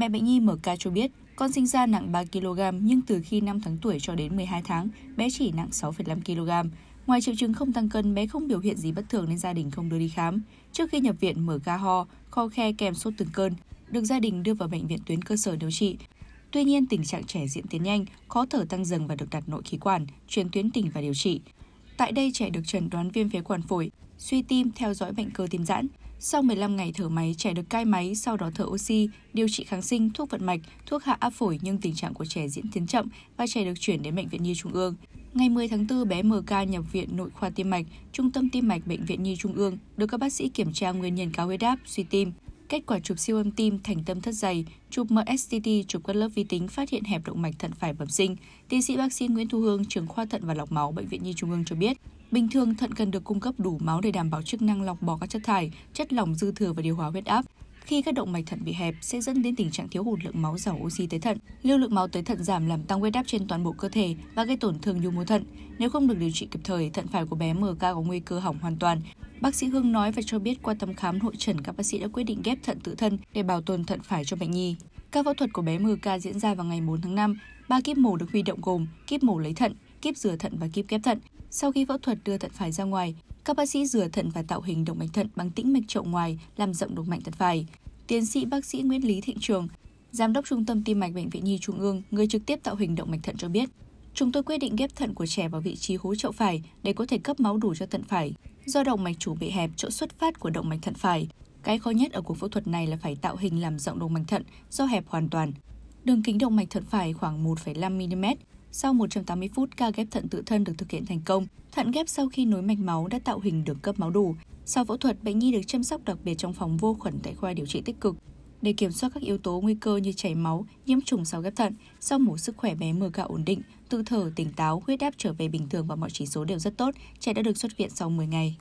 Mẹ bệnh nhi MK cho biết, con sinh ra nặng 3 kg nhưng từ khi 5 tháng tuổi cho đến 12 tháng, bé chỉ nặng 6,5 kg. Ngoài triệu chứng không tăng cân, bé không biểu hiện gì bất thường nên gia đình không đưa đi khám. Trước khi nhập viện, MK ho, kho khe kèm sốt từng cơn, được gia đình đưa vào bệnh viện tuyến cơ sở điều trị. Tuy nhiên, tình trạng trẻ diễn tiến nhanh, khó thở tăng dần và được đặt nội khí quản, chuyển tuyến tỉnh và điều trị. Tại đây, trẻ được chẩn đoán viêm phế quản phổi, suy tim theo dõi bệnh cơ tim giãn, sau 15 ngày thở máy, trẻ được cai máy, sau đó thở oxy, điều trị kháng sinh, thuốc vận mạch, thuốc hạ áp phổi nhưng tình trạng của trẻ diễn tiến chậm và trẻ được chuyển đến Bệnh viện Nhi Trung ương. Ngày 10 tháng 4, bé MK nhập viện nội khoa tim mạch, Trung tâm tim mạch Bệnh viện Nhi Trung ương, được các bác sĩ kiểm tra nguyên nhân cao huyết áp, suy tim. Kết quả chụp siêu âm tim thành tâm thất dày, chụp MSTT, chụp các lớp vi tính phát hiện hẹp động mạch thận phải bẩm sinh. Tiến sĩ bác sĩ Nguyễn Thu Hương, trưởng khoa thận và lọc máu Bệnh viện Nhi Trung ương cho biết, Bình thường, thận cần được cung cấp đủ máu để đảm bảo chức năng lọc bỏ các chất thải, chất lỏng dư thừa và điều hòa huyết áp. Khi các động mạch thận bị hẹp sẽ dẫn đến tình trạng thiếu hụt lượng máu giàu oxy tới thận. Lưu lượng máu tới thận giảm làm tăng huyết áp trên toàn bộ cơ thể và gây tổn thương nhu mô thận. Nếu không được điều trị kịp thời, thận phải của bé MK có nguy cơ hỏng hoàn toàn. Bác sĩ Hương nói và cho biết qua thăm khám hội trần các bác sĩ đã quyết định ghép thận tự thân để bảo tồn thận phải cho bệnh nhi. Các phẫu thuật của bé MK diễn ra vào ngày 4 tháng 5. Ba kíp mổ được huy động gồm kíp mổ lấy thận, kiếp rửa thận và kiếp ghép thận. Sau khi phẫu thuật đưa thận phải ra ngoài, các bác sĩ rửa thận và tạo hình động mạch thận bằng tĩnh mạch trậu ngoài, làm rộng động mạch thận phải. Tiến sĩ bác sĩ Nguyễn Lý Thịnh Trường, giám đốc Trung tâm Tim mạch Bệnh viện Nhi Trung ương, người trực tiếp tạo hình động mạch thận cho biết, chúng tôi quyết định ghép thận của trẻ vào vị trí hố chậu phải để có thể cấp máu đủ cho thận phải. Do động mạch chủ bị hẹp chỗ xuất phát của động mạch thận phải, cái khó nhất ở cuộc phẫu thuật này là phải tạo hình làm rộng động mạch thận do hẹp hoàn toàn. Đường kính động mạch thận phải khoảng 1,5 mm, sau 180 phút, ca ghép thận tự thân được thực hiện thành công. Thận ghép sau khi nối mạch máu đã tạo hình đường cấp máu đủ. Sau phẫu thuật, bệnh nhi được chăm sóc đặc biệt trong phòng vô khuẩn tại khoa điều trị tích cực để kiểm soát các yếu tố nguy cơ như chảy máu, nhiễm trùng sau ghép thận. Sau mổ sức khỏe bé MK ổn định, tự thở, tỉnh táo, huyết áp trở về bình thường và mọi chỉ số đều rất tốt. Trẻ đã được xuất viện sau 10 ngày.